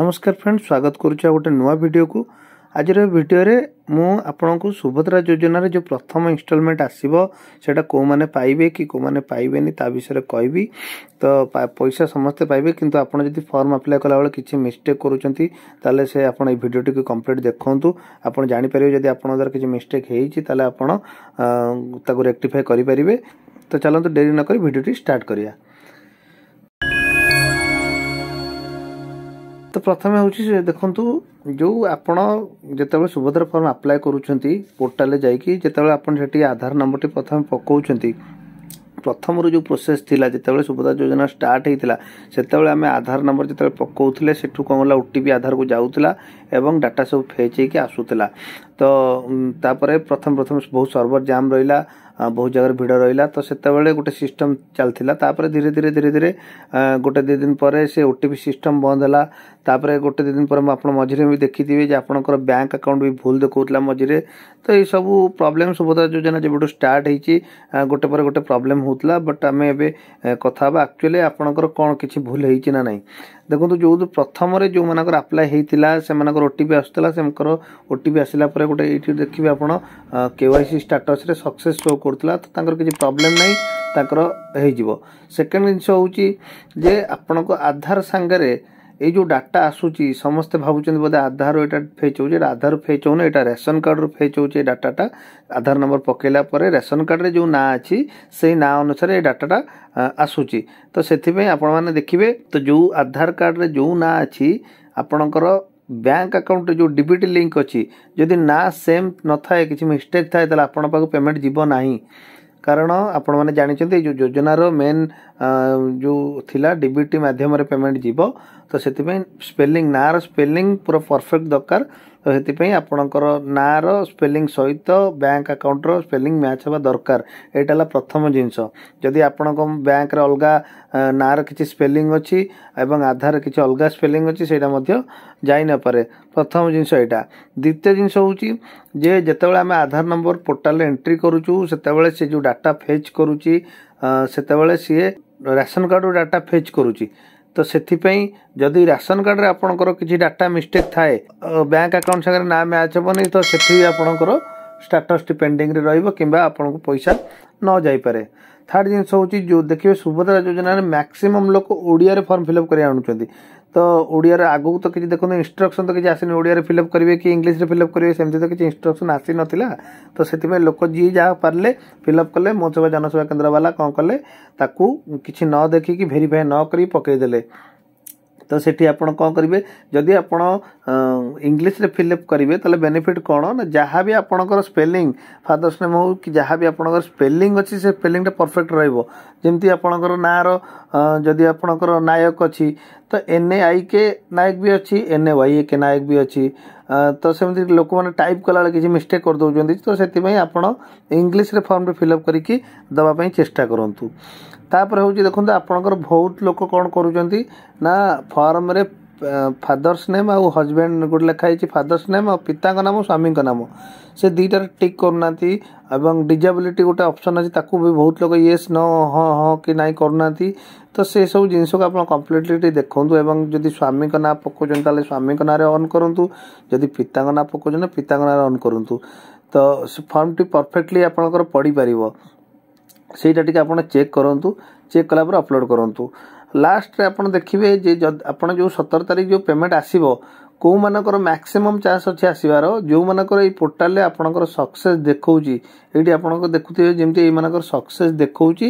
ନମସ୍କାର ଫ୍ରେଣ୍ଡ ସ୍ୱାଗତ କରୁଛି ଆଉ ଗୋଟେ ନୂଆ ଭିଡ଼ିଓକୁ ଆଜିର ଭିଡ଼ିଓରେ ମୁଁ ଆପଣଙ୍କୁ ସୁଭଦ୍ରା ଯୋଜନାରେ ଯେଉଁ ପ୍ରଥମ ଇନଷ୍ଟଲମେଣ୍ଟ ଆସିବ ସେଇଟା କେଉଁମାନେ ପାଇବେ କି କେଉଁମାନେ ପାଇବେନି ତା ବିଷୟରେ କହିବି ତ ପଇସା ସମସ୍ତେ ପାଇବେ କିନ୍ତୁ ଆପଣ ଯଦି ଫର୍ମ ଆପ୍ଲାଏ କଲାବେଳେ କିଛି ମିଷ୍ଟେକ୍ କରୁଛନ୍ତି ତାହେଲେ ସେ ଆପଣ ଏଇ ଭିଡ଼ିଓଟିକୁ କମ୍ପ୍ଲିଟ୍ ଦେଖନ୍ତୁ ଆପଣ ଜାଣିପାରିବେ ଯଦି ଆପଣଙ୍କ ଦ୍ୱାରା କିଛି ମିଷ୍ଟେକ୍ ହେଇଛି ତାହେଲେ ଆପଣ ତାକୁ ରେକ୍ଟିଫାଏ କରିପାରିବେ ତ ଚାଲନ୍ତୁ ଡେରି ନ କରି ଭିଡ଼ିଓଟି ଷ୍ଟାର୍ଟ କରିବା ତ ପ୍ରଥମେ ହେଉଛି ଦେଖନ୍ତୁ ଯେଉଁ ଆପଣ ଯେତେବେଳେ ସୁଭଦ୍ରା ଫର୍ମ ଆପ୍ଲାଏ କରୁଛନ୍ତି ପୋର୍ଟାଲରେ ଯାଇକି ଯେତେବେଳେ ଆପଣ ସେଠି ଆଧାର ନମ୍ବରଟି ପ୍ରଥମେ ପକାଉଛନ୍ତି ପ୍ରଥମରୁ ଯେଉଁ ପ୍ରୋସେସ୍ ଥିଲା ଯେତେବେଳେ ସୁଭଦ୍ରା ଯୋଜନା ଷ୍ଟାର୍ଟ ହେଇଥିଲା ସେତେବେଳେ ଆମେ ଆଧାର ନମ୍ବର ଯେତେବେଳେ ପକାଉଥିଲେ ସେଠୁ କ'ଣ ହେଲା ଓ ଟି ପି ଆଧାରକୁ ଯାଉଥିଲା ଏବଂ ଡାଟା ସବୁ ଫେଚ୍ ହେଇକି ଆସୁଥିଲା ତ ତାପରେ ପ୍ରଥମେ ପ୍ରଥମେ ବହୁତ ସର୍ଭର ଜାମ୍ ରହିଲା ବହୁତ ଜାଗାରେ ଭିଡ଼ ରହିଲା ତ ସେତେବେଳେ ଗୋଟେ ସିଷ୍ଟମ୍ ଚାଲିଥିଲା ତାପରେ ଧୀରେ ଧୀରେ ଧୀରେ ଧୀରେ ଗୋଟେ ଦୁଇ ଦିନ ପରେ ସେ ଓ ଟି ପି ସିଷ୍ଟମ୍ ବନ୍ଦ ହେଲା ତାପରେ ଗୋଟେ ଦୁଇ ଦିନ ପରେ ଆପଣ ମଝିରେ ବି ଦେଖିଥିବେ ଯେ ଆପଣଙ୍କର ବ୍ୟାଙ୍କ ଆକାଉଣ୍ଟ ବି ଭୁଲ ଦେଖାଉଥିଲା ମଝିରେ ତ ଏଇସବୁ ପ୍ରୋବ୍ଲେମ୍ ସୁଭଦ୍ରା ଯୋଜନା ଯେବେଠୁ ଷ୍ଟାର୍ଟ ହେଇଛି ଗୋଟେ ପରେ ଗୋଟେ ପ୍ରୋବ୍ଲେମ୍ ହେଉଥିଲା ବଟ୍ ଆମେ ଏବେ କଥା ହେବା ଆକ୍ଚୁଆଲି ଆପଣଙ୍କର କ'ଣ କିଛି ଭୁଲ ହେଇଛି ନା ନାହିଁ ଦେଖନ୍ତୁ ଯେଉଁ ପ୍ରଥମରେ ଯେଉଁମାନଙ୍କର ଆପ୍ଲାଏ ହେଇଥିଲା ସେମାନଙ୍କର ଓ ଟି ପି ଆସୁଥିଲା ସେମାନଙ୍କର ଓ ଟି ପି ଆସିଲା ପରେ ଗୋଟେ ଏଇଠି ଦେଖିବେ ଆପଣ କେ ୱାଇ ସି ଷ୍ଟାଟସ୍ରେ ସକ୍ସେସ୍ ସୋ କରୁଥିଲା ତ ତାଙ୍କର କିଛି ପ୍ରୋବ୍ଲେମ୍ ନାହିଁ ତାଙ୍କର ହେଇଯିବ ସେକେଣ୍ଡ ଜିନିଷ ହେଉଛି ଯେ ଆପଣଙ୍କ ଆଧାର ସାଙ୍ଗରେ ଏଇ ଯେଉଁ ଡାଟା ଆସୁଛି ସମସ୍ତେ ଭାବୁଛନ୍ତି ବୋଧେ ଆଧାର ଏଇଟା ଫେଚ୍ ହେଉଛି ଏଇଟା ଆଧାର ଫେଚ୍ ହେଉନି ଏଇଟା ରେସନ୍ କାର୍ଡ଼ରୁ ଫେଚ୍ ହେଉଛି ଏ ଡାଟାଟା ଆଧାର ନମ୍ବର ପକାଇଲା ପରେ ରେସନ୍ କାର୍ଡ଼ରେ ଯେଉଁ ନାଁ ଅଛି ସେଇ ନାଁ ଅନୁସାରେ ଏ ଡାଟାଟା ଆସୁଛି ତ ସେଥିପାଇଁ ଆପଣମାନେ ଦେଖିବେ ତ ଯେଉଁ ଆଧାର କାର୍ଡ଼ରେ ଯେଉଁ ନାଁ ଅଛି ଆପଣଙ୍କର बैंक आकाउंट जो डिबिट लिंक अच्छी जदि ना सेम न था कि मिस्टेक थाए आप पेमेंट जीव ना कारण आपण मैंने जानते जो योजनार मेन जो थिला डिबिट मध्यम पेमेंट जीव तो से स्पेलींग ना स्पेलींग पूरा परफेक्ट दरकार तो से आपण स्पेलींग सहित बैंक आकाउंटर स्पेलींग मैच होगा दरकार यहाँ प्रथम जिनस जदि आपण बैंक अलग ना कि स्पेलींग अच्छी आधार किसी अलग स्पेलींग अच्छे से प्रथम जिनस यहाँ द्वितीय जिनस आधार नंबर पोर्टाल एंट्री करते जो डाटा फेच करुच्ची से राशन कार्ड रु डाटा फेच करुच्छी ତ ସେଥିପାଇଁ ଯଦି ରାସନ କାର୍ଡ଼ରେ ଆପଣଙ୍କର କିଛି ଡାଟା ମିଷ୍ଟେକ୍ ଥାଏ ବ୍ୟାଙ୍କ ଆକାଉଣ୍ଟ ସାଙ୍ଗରେ ନାଁ ମ୍ୟାଚ୍ ହେବନି ତ ସେଠି ଆପଣଙ୍କର ଷ୍ଟାଟସ୍ଟି ପେଣ୍ଡିଂରେ ରହିବ କିମ୍ବା ଆପଣଙ୍କୁ ପଇସା ନ ଯାଇପାରେ थर्ड जिनस जो देखिए सुभद्रा योजन मैक्सीम लोक ओडिया फर्म फिलअप कर तो ओडिया आगू तो किसी देखते इनस्ट्रक्शन तो किसी आसे ओडिया फिलअप करेंगे कि इंग्लीश में फिलअप करेंगे सेमती तो किसी इनस्ट्रक्सन आसी ना तो से लोक जी जहाँ पारे फिलअप कले मोसेवा जनसभा केन्द्रवाला कौन कले कि न देखिकी भेरीफाए नक पकईदे ତ ସେଠି ଆପଣ କ'ଣ କରିବେ ଯଦି ଆପଣ ଇଂଲିଶରେ ଫିଲ୍ଅପ୍ କରିବେ ତାହେଲେ ବେନିଫିଟ୍ କ'ଣ ନା ଯାହା ବି ଆପଣଙ୍କର ସ୍ପେଲିଂ ଫାଦର୍ସ ନେମ୍ ହେଉ କି ଯାହା ବି ଆପଣଙ୍କର ସ୍ପେଲିଂ ଅଛି ସେ ସ୍ପେଲିଂଟା ପରଫେକ୍ଟ ରହିବ ଯେମିତି ଆପଣଙ୍କର ନାଁର ଯଦି ଆପଣଙ୍କର ନାୟକ ଅଛି ତ N A I K Nayak ବି ଅଛି N A Y A K Nayak ବି ଅଛି ତ ସେମିତି ଲୋକମାନେ ଟାଇପ୍ କଲାବେଳେ କିଛି ମିଷ୍ଟେକ୍ କରିଦେଉଛନ୍ତି ତ ସେଥିପାଇଁ ଆପଣ ଇଂଲିଶରେ ଫର୍ମରେ ଫିଲ୍ଅପ୍ କରିକି ଦେବା ପାଇଁ ଚେଷ୍ଟା କରନ୍ତୁ ତାପରେ ହେଉଛି ଦେଖନ୍ତୁ ଆପଣଙ୍କର ବହୁତ ଲୋକ କ'ଣ କରୁଛନ୍ତି ନା ଫର୍ମରେ ଫାଦର୍ସ ନେମ୍ ଆଉ ହଜବେଣ୍ଡ ଗୋଟେ ଲେଖା ହେଇଛି ଫାଦର୍ସ ନେମ୍ ଆଉ ପିତାଙ୍କ ନାମ ସ୍ୱାମୀଙ୍କ ନାମ ସେ ଦୁଇଟାରେ ଟିକ୍ କରୁନାହାନ୍ତି ଏବଂ ଡିଜାବିଲିଟି ଗୋଟେ ଅପସନ୍ ଅଛି ତାକୁ ବି ବହୁତ ଲୋକ ୟେସ୍ ନ ହଁ ହଁ କି ନାହିଁ କରୁନାହାନ୍ତି ତ ସେସବୁ ଜିନିଷକୁ ଆପଣ କମ୍ପ୍ଲିଟଲି ଟିକେ ଦେଖନ୍ତୁ ଏବଂ ଯଦି ସ୍ୱାମୀଙ୍କ ନାଁ ପକାଉଛନ୍ତି ତାହେଲେ ସ୍ୱାମୀଙ୍କ ନାଁରେ ଅନ୍ କରନ୍ତୁ ଯଦି ପିତାଙ୍କ ନାଁ ପକାଉଛନ୍ତି ପିତାଙ୍କ ନାଁରେ ଅନ୍ କରନ୍ତୁ ତ ସେ ଫର୍ମଟି ପରଫେକ୍ଟଲି ଆପଣଙ୍କର ପଡ଼ିପାରିବ ସେଇଟା ଟିକେ ଆପଣ ଚେକ୍ କରନ୍ତୁ ଚେକ୍ କଲା ପରେ ଅପଲୋଡ଼ କରନ୍ତୁ ଲାଷ୍ଟରେ ଆପଣ ଦେଖିବେ ଯେ ଆପଣ ଯେଉଁ ସତର ତାରିଖ ଯେଉଁ ପେମେଣ୍ଟ ଆସିବ କେଉଁମାନଙ୍କର ମ୍ୟାକ୍ସିମମ୍ ଚାନ୍ସ ଅଛି ଆସିବାର ଯେଉଁମାନଙ୍କର ଏଇ ପୋର୍ଟାଲରେ ଆପଣଙ୍କର ସକ୍ସେସ୍ ଦେଖାଉଛି ଏଇଠି ଆପଣଙ୍କ ଦେଖୁଥିବେ ଯେମିତି ଏଇମାନଙ୍କର ସକ୍ସେସ୍ ଦେଖାଉଛି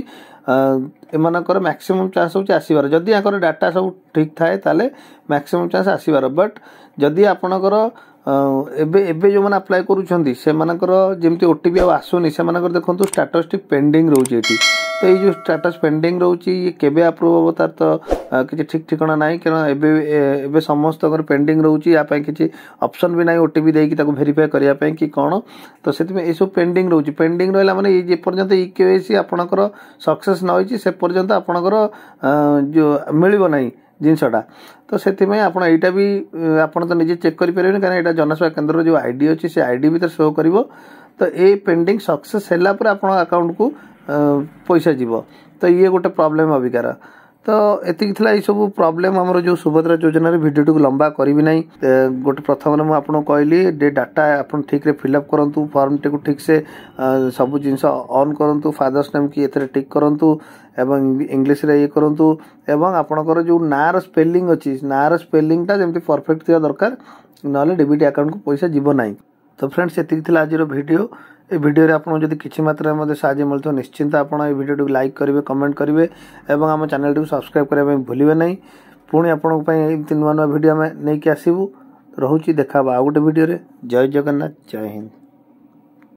ଏମାନଙ୍କର ମ୍ୟାକ୍ସିମମ୍ ଚାନ୍ସ ହେଉଛି ଆସିବାର ଯଦି ଆଙ୍କର ଡାଟା ସବୁ ଠିକ୍ ଥାଏ ତାହେଲେ ମ୍ୟାକ୍ସିମମ୍ ଚାନ୍ସ ଆସିବାର ବଟ୍ ଯଦି ଆପଣଙ୍କର ଏବେ ଏବେ ଯେଉଁମାନେ ଆପ୍ଲାଏ କରୁଛନ୍ତି ସେମାନଙ୍କର ଯେମିତି ଓ ଟି ପି ଆଉ ଆସୁନି ସେମାନଙ୍କର ଦେଖନ୍ତୁ ଷ୍ଟାଟସ୍ଟି ପେଣ୍ଡିଂ ରହୁଛି ଏଠି तो ये स्टाटस पेंडिंग रोचे केप्रुव केवे आप्रुव हम तार तो किसी ठीक ठिकाना ना कहीं एवं समस्त पेंडिंग रोचे यापाई किसी अप्सन भी ना ओ टी देखिए भेरीफाए करने कि कौन तो से सब पे रोच पे रहा मैंने जपर्यंत इ के सी आपर सक्सेस न होती से पर्यटन आपणकर जो मिलना जिनसटा तो से आपटा भी आपड़ निजे चेक करें कहीं जनसेवा केन्द्र जो आई डी अच्छे से आई डी भर शो कर तो ये पेंडिंग सक्सेस आप अकाउंट को ପଇସା ଯିବ ତ ଇଏ ଗୋଟେ ପ୍ରୋବ୍ଲେମ୍ ଅବିକାର ତ ଏତିକି ଥିଲା ଏଇସବୁ ପ୍ରୋବ୍ଲେମ୍ ଆମର ଯେଉଁ ସୁଭଦ୍ରା ଯୋଜନାରେ ଭିଡ଼ିଓଟିକୁ ଲମ୍ବା କରିବି ନାହିଁ ଗୋଟେ ପ୍ରଥମରେ ମୁଁ ଆପଣଙ୍କୁ କହିଲି ଯେ ଡାଟା ଆପଣ ଠିକ୍ରେ ଫିଲ୍ଅପ୍ କରନ୍ତୁ ଫର୍ମଟିକୁ ଠିକ୍ସେ ସବୁ ଜିନିଷ ଅନ୍ କରନ୍ତୁ ଫାଦର୍ସ ନେମ୍ କି ଏଥିରେ ଟିକ୍ କରନ୍ତୁ ଏବଂ ଇଂଲିଶରେ ଇଏ କରନ୍ତୁ ଏବଂ ଆପଣଙ୍କର ଯେଉଁ ନାଁର ସ୍ପେଲିଂ ଅଛି ନାଁର ସ୍ପେଲିଂଟା ଯେମିତି ପରଫେକ୍ଟ ଥିବା ଦରକାର ନହେଲେ ଡେବିଟ୍ ଆକାଉଣ୍ଟକୁ ପଇସା ଯିବ ନାହିଁ तो फ्रेंड्स ये आज भिडियो ये भिडियो आपको जब किसी मात्रा में मतलब साहय मिलता है निश्चिंत आपड़ोट लाइक करेंगे कमेंट करेंगे और आम चेल टी सब्सक्राइब करने भूलिए पुणी आपंपी नुआ नुआ भिड आम नहीं आसबू रोची देखा आउ गोटे भिडे जय जगन्नाथ जय हिंद